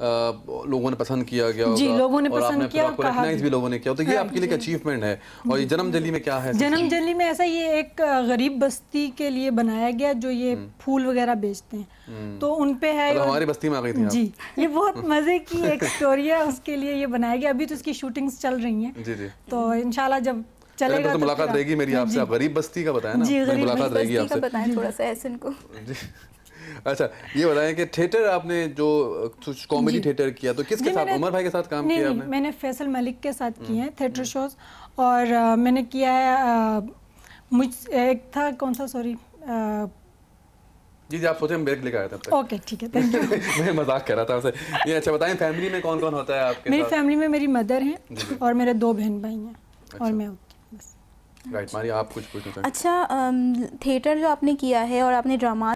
लोगों ने पसंद किया गया जी लोगों ने पसंद किया भी लोगों ने किया तो ये हाँ आपके लिए अचीवमेंट है और ये जन्म जली में क्या है जन्म जली में ऐसा ये एक गरीब बस्ती के लिए बनाया गया जो ये हम्म। फूल वगैरह बेचते हैं हम्म। तो उन पे है मतलब हमारी बस्ती में आ गई थी जी ये बहुत मज़े की एक स्टोरी है उसके लिए ये बनाया गया अभी तो उसकी शूटिंग्स चल रही हैं जी जी तो इनशाला जब तो चलेगा तो, मुलाकात रहेगी मेरी आपसे आप गरीब बस्ती का बताया ना मुलाकात रहेगी आपसे थोड़ा सा ऐसे इनको अच्छा ये बताएं कि थिएटर आपने जो कॉमेडी थिएटर किया तो किसके साथ उमर भाई के साथ काम किया आपने मैंने फैसल मलिक के साथ हम्म। किए हैं थिएटर शोज हम्म। और मैंने किया है मुझ एक था कौन सा सॉरी जी जी आप सोचे हम ब्रेक लेकर आए थे ओके ठीक है थैंक यू मैं मजाक कर रहा था उसे ये अच्छा बताएं फैमिली में कौन कौन होता है आपके मेरी फैमिली में मेरी मदर हैं और मेरे दो बहन भाई हैं और अच्छा। मैं होती बस राइट आप कुछ पूछना अच्छा थिएटर जो आपने किया है और आपने ड्रामा